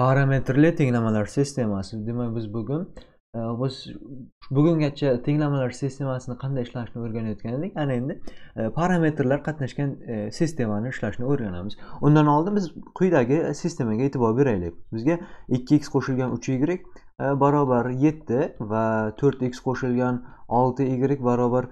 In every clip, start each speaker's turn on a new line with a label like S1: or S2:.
S1: parametrli tenglamalar sistemasi demak biz bugun e, biz bugungacha tenglamalar sistemasini qanday ishlashini o'rganayotgan edik ana endi e, parametrlar qatnashgan e, sistemani ishlashni o'rganamiz undan oldin biz quyidagi sistemaga e'tibor beraylik bizga ikki x qo'shilgan uch y barobar yetti va to'rt x qo'shilgan olti y barobar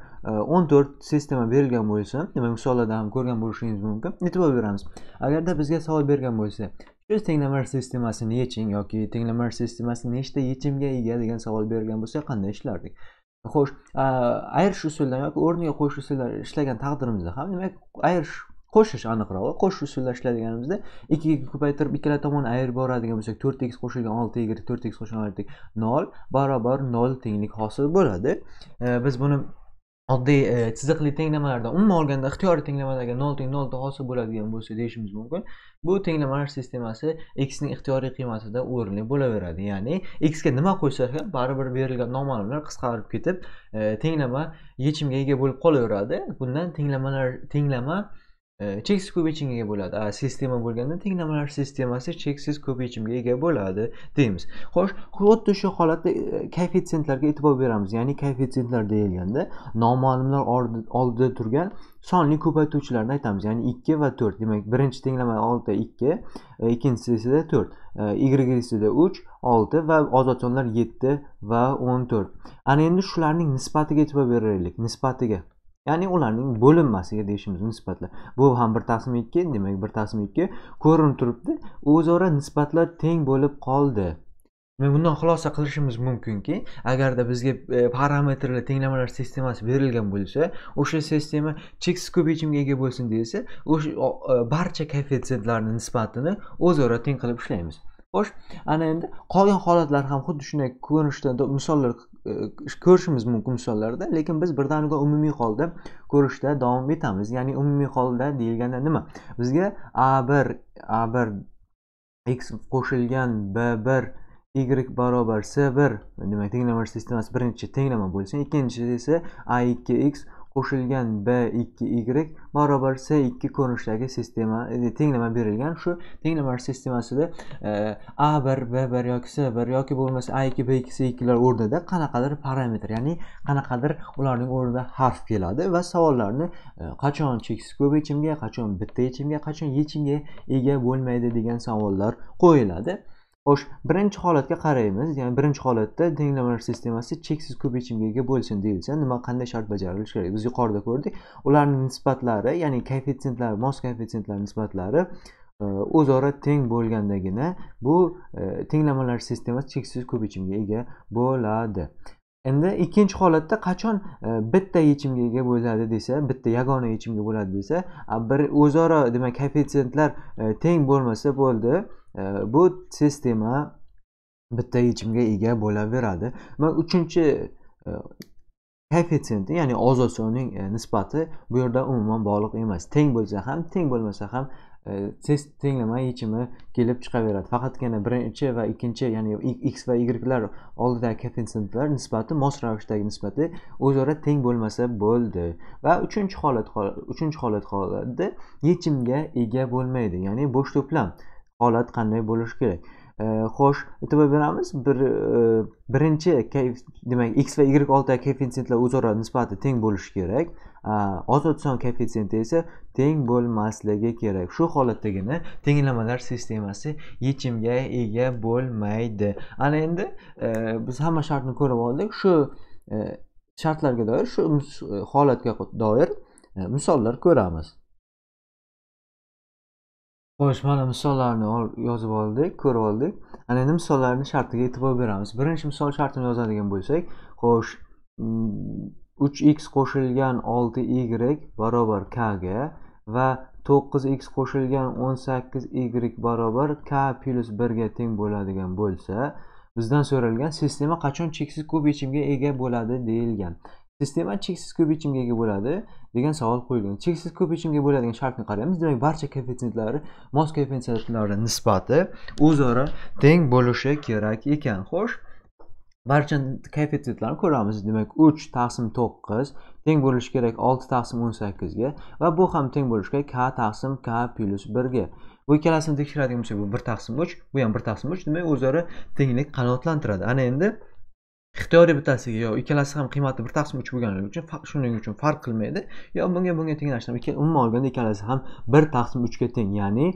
S1: o'n to'rt sistema berilgan bo'lsa demak misollarda ham ko'rgan bo'lishingiz mumkin e'tibor beramiz agarda bizga savol bergan bo'lsa Biz tenglamalar sistemasini yeching yoki tenglamalar sistemasi nechta yechimga ega degan savol berilgan bo'lsa qanday ishlardik xo'sh ayirish usulidan yoki o'rniga qo'yish usullari ishlagan taqdirimizda ham demak ayirish qo'shish aniqroq qo'shish usullari ishlaganimizda 2 ga ko'paytirib ikkala tomon ayirib boradigan bo'lsak to'rt x qo'shilgan olti y to'rt x qo'shilgan olti nol barobar nol tenglik hosil bo'ladi e, biz buni oddiy e, chiziqli tenglamalardan umuman olganda ixtiyoriy tenglamalarga nol teng nolta hosil bo'ladigan bo'lsa deyishimiz mumkin bu tenglamalar sistemasi x ning ixtiyoriy qiymatida o'rinli bo'laveradi ya'ni x ga nima qo'ysak ham baribir berilgan nomalumlar qisqarib ketib e, tenglama yechimga ega bo'lib qolaveradi bundan tenglamalar tenglama cheksiz ko'p yechimga ega bo'ladi a sistema bo'lganda tenglamalar sistemasi cheksiz ko'p yechimga ega bo'ladi deymiz xo'sh xuddi shu holatda e, koeffitsientlarga e'tibor beramiz ya'ni koeffitsientlar deyilganda noma'lumlar oldida turgan sonli ko'paytuvchilarni aytamiz ya'ni ikki va to'rt demak birinchi tenglama olti ikki e, ikkinchisi esa to'rt e, y uch olti va ozod sonlar yetti va o'n to'rt ana endi shularning nisbatiga e'tibor beraylik nisbatiga ya'ni ularning bo'linmasiga deyishimiz nisbatlar bu ham bir 2 ikki demak bir 2 ikki ko'rinib turibdi o'zaro nisbatlar teng bo'lib qoldi demak bundan xulosa qilishimiz mumkinki agarda bizga e, parametrli tenglamalar sistemasi berilgan bo'lsa o'sha sistema cheksiz ko'p yechimga ega bo'lsin desa o'sha e, barcha koeffitsiyentlarni nisbatini o'zaro teng qilib ishlaymiz xo'sh ana endi qolgan holatlar ham xuddi shunday ko'rinishda misollar e, ko'rishimiz mumkin misollarda lekin biz birdaniga umumiy holda ko'rishda davom etamiz ya'ni umumiy holda deyilganda nima bizga a bir a bir x qo'shilgan b bir y barobar s bir demak tenglama sistemasi birinchi tenglama bo'lsin ikkinchisi esa a2x qo'shilgan b2y barobar c2 ko'rinishdagi sistema e, tenglama berilgan shu tenglamalar sistemasida e, a1 b1 yoki c1 yoki bo'lmasa a2 b2 c2lar o'rnida qanaqadir parametr ya'ni qanaqadir ularning o'rnida harf keladi va savollarni e, qachon cheksiz ko'p yechimga qachon bitta yechimga qachon yechimga ega bo'lmaydi degan savollar qo'yiladi xo'sh birinchi holatga qaraymiz ya'ni birinchi holatda tenglamalar sistemasi cheksiz ko'p yechimga ega bo'lsin deyilsa nima qanday shart bajarilishi kerak biz yuqorida ko'rdik ularning nisbatlari ya'ni koeffitsientlar mos koeffitsientlar nisbatlari e, o'zaro teng bo'lgandagina bu tenglamalar e, sistemasi cheksiz ko'p yechimga ega bo'ladi Endi ikkinchi holatda qachon e, bitta yechimga ega bo'ladi desa, bitta yagona yechimga bo'ladi desa, bir o'zaro demak koeffitsientlar e, teng bo'lmasa bo'ldi. E, bu sistema bitta yechimga ega bo'laveradi. Va uchinchi koeffitsienti ya'ni ozod sonning nisbati bu yerda umuman bog'liq emas. Teng bo'lsa ham, teng bo'lmasa ham E, test tenglama yechimi kelib chiqaveradi faqatgina birinchi va ikkinchi ya'ni x va ylar oldidagi koeffitsientlar nisbati mos ravishdagi nisbati o'zaro teng bo'lmasa bo'ldi va uchinchi holat uchinchi holat holatda yechimga ega bo'lmaydi ya'ni bo'sh to'plam holat qanday bo'lishi kerak Э, xo'sh aytib beramiz bir e, birinchi demak x va y oldidagi koeffitsientlar o'zaro nisbati teng bo'lishi kerak ozod son koeffitsiyenti esa teng bo'lmasligi kerak shu holatdagina tenglamalar sistemasi yechimga ega bo'lmaydi ana endi e, biz hamma shartni ko'rib oldik shu e, shartlarga doir shu holatga doir misollar ko'ramiz xo'sh mana misollarni yozib oldik ko'rib oldik ana endi misollarni shartiga e'tibor beramiz birinchi misol shartini yozadigan bo'lsak xo'sh 3 mm, x qo'shilgan 6 y barobar k ga va 9 x qo'shilgan 18 y barobar k plyus ga teng bo'ladigan bo'lsa bizdan so'ralgan sistema qachon cheksiz ko'p yechimga ega bo'ladi deyilgan sistema cheksiz ko'p yechimga ega bo'ladi degan savol qo'yilgan cheksiz ko'p yechimga bo'ladigan shartni qaraymiz demak barcha koeffitsientlari mos koeffitsientlari nisbati o'zaro teng bo'lishi kerak ekan xo'sh barcha koeffitsientlarni ko'ramiz demak uch taqsim to'qqiz teng bo'lishi kerak olti taqsim o'n sakkizga va bu ham teng bo'lishi kerak k taqsim k plyus birga bu ikkalasini tekshiradigan bo'lsak bu bir taqsim uch bu ham bir taqsim uch demak o'zaro tenglik qanoatlantiradi ana endi ixtiyoriy bittasiga yo ikkalasi ham qiymati bir taqsim uch bo'lgani uchun shuning uchun farq qilmaydi yo bunga bunga tenglashtirib umuman olganda ikkalasi ham bir taqsim uchga teng ya'ni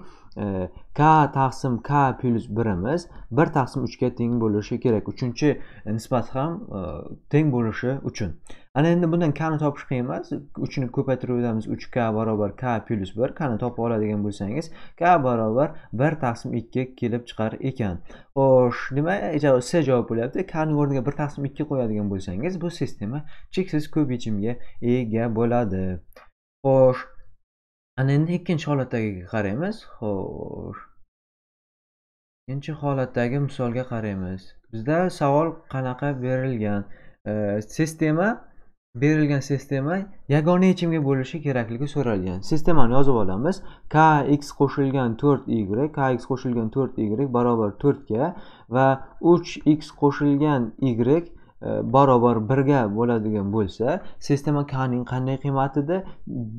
S1: k taqsim k plyus birimiz bir taqsim uchga teng bo'lishi kerak uchinchi nisbat ham e, teng bo'lishi uchun ana endi bundan kani topish qiyin emas ni ko'paytirib o'tamiz uch k barobar k plyus bir kani topib oladigan bo'lsangiz k barobar bir taqsim ikki kelib chiqar ekan xo'sh nima s javob bo'lyapti kani o'rniga bir taqsim ikki qo'yadigan bo'lsangiz bu sistema cheksiz ko'p yechimga ega bo'ladi xo'sh ana endi ikkinchi holatdagiga qaraymiz xo'sh ikkinchi holatdagi misolga qaraymiz bizda savol qanaqa berilgan sistema berilgan sistema yagona yechimga bo'lishi kerakligi so'ralgan sistemani yozib olamiz kx qo'shilgan to'rt y kx qo'shilgan to'rt y barobar to'rtga va uch x qo'shilgan y E, barobar birga bo'ladigan bo'lsa sistema kaning qanday qiymatida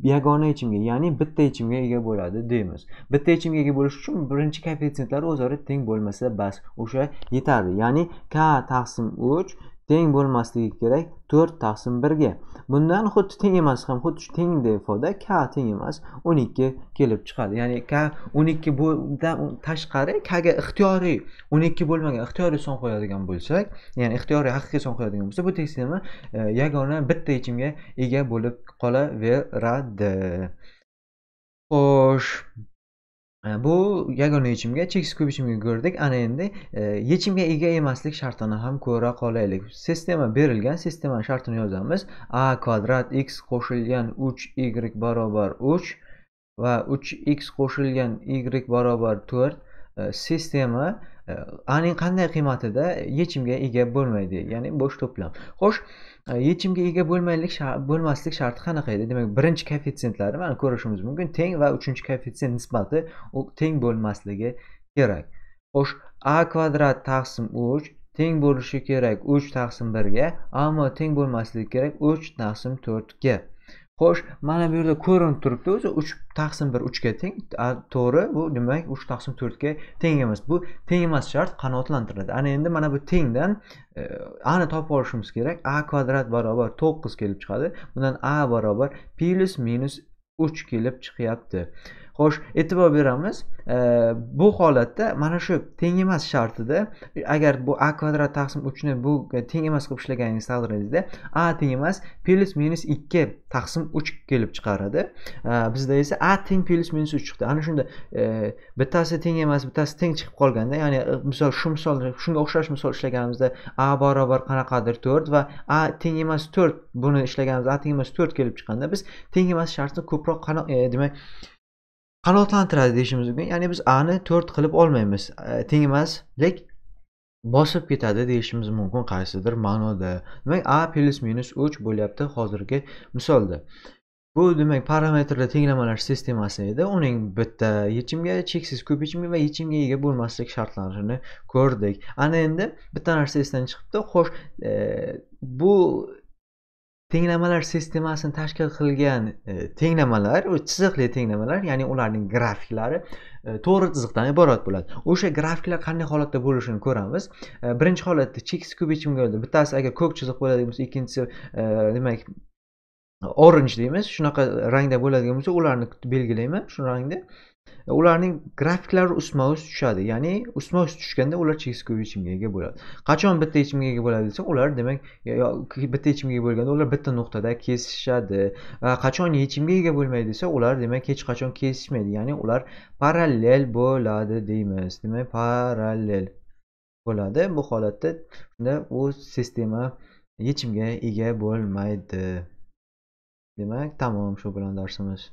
S1: yagona yechimga ya'ni bitta yechimga ega bo'ladi deymiz bitta yechimga ega bo'lishi uchun birinchi koeffitsientlar o'zaro teng bo'lmasa bas o'sha yetadi ya'ni k taqsim uch teng bo'lmasligi kerak to'rt taqsim birga bundan xuddi teng emas ham xuddi shu tengda ifoda k teng emas o'n ikki kelib chiqadi ya'ni k o'n ikki dan tashqari kga ixtiyoriy o'n ikki bo'lmagan ixtiyoriy son qo'yadigan bo'lsak ya'ni ixtiyoriy haqiqiy son qo'yadigan bo'lsa bu tekstirma yagona bitta yechimga ega bo'lib qolaveradi xo'sh bu yagona yechimga cheksiz ko'p yechimga ko'rdik ana endi e, yechimga ega emaslik shartini ham ko'ra qolaylik sistema berilgan sistemani shartini yozamiz a kvadrat x qo'shilgan 3 y barobar 3 va 3 x qo'shilgan y barobar 4 e, sistema aning э, qanday qiymatida yechimga ega bo'lmaydi ya'ni bo'sh to'plam xo'sh e, yechimga ega bo'lmaylik bo'lmaslik sharti qanaqa edi demak birinchi koeffitsientlari mana ko'rishimiz mumkin teng va uchinchi koeffitsient nisbati u teng bo'lmasligi kerak xo'sh a kvadrat taqsim uch teng bo'lishi kerak uch taqsim birga ammo teng bo'lmasligi kerak uch taqsim to'rtga xo'sh mana bu yerda ko'rinib turibdi o'zi uch taqsim bir uchga teng to'g'ri bu demak uch taqsim to'rtga teng emas bu teng emas shart qanoatlantiradi ana endi mana bu tengdan e, ani topib olishimiz kerak a kvadrat barobar to'qqiz kelib chiqadi bundan a barobar plyus minus uch kelib chiqyapti xo'sh e'tibor beramiz bu holatda mana shu teng emas shartida agar bu a kvadrat taqsim uchni bu teng emas qilib ishlaganingiz taqdiringizda a teng emas plyus minus ikki taqsim uch kelib chiqaradi bizda esa a teng plyus minus uch chiqdi ana shunda e, bittasi teng emas bittasi teng chiqib qolganda ya'ni e, misol shu misol shunga o'xshash misol ishlaganimizda a barobar qanaqadir to'rt va a teng emas to'rt buni ishlaganimizda a teng emas to'rt kelib chiqqanda biz teng emas shartni ko'proq e, demak qanoatlantiradi deyishimiz mumkin ya'ni biz a ni to'rt qilib olmaymiz e, teng emas lek bosib ketadi deyishimiz mumkin qaysidir ma'noda demak a plyus minus uch bo'lyapti hozirgi misolda bu demak parametrli tenglamalar sistemasi edi uning bitta yechimga cheksiz ko'p yechimga va yechimga ega bo'lmaslik shartlarini ko'rdik ana endi bitta narsa esdan chiqibdi xo'sh e, bu tenglamalar sistemasini tashkil qilgan e, tenglamalar chiziqli tenglamalar ya'ni ularning grafiklari e, to'g'ri chiziqdan iborat bo'ladi o'sha grafiklar qanday holatda bo'lishini ko'ramiz e, birinchi holatda cheksiz ko'p yechimga bittasi agar ko'k chiziq bo'ladigan bo'lsa ikkinchisi demak orange deymiz shunaqa rangda bo'ladigan bo'lsa ularni belgilayman shu rangda Ularning grafiklari ustma-ust tushadi. Ya'ni ustma-ust tushganda ular cheksiz ko'p yechimga ega bo'ladi. Qachon bitta yechimga ega bo'ladi desa, ular demak bitta yechimga ega bo'lganda ular bitta nuqtada kesishadi. Va qachon yechimga ega bo'lmaydi desa, ular demak hech qachon kesishmaydi. Ya'ni ular parallel bo'ladi deymiz. Demak, parallel bo'ladi. Bu holatda shunda u sistema yechimga ega bo'lmaydi. Demak, tamom shu bilan darsimiz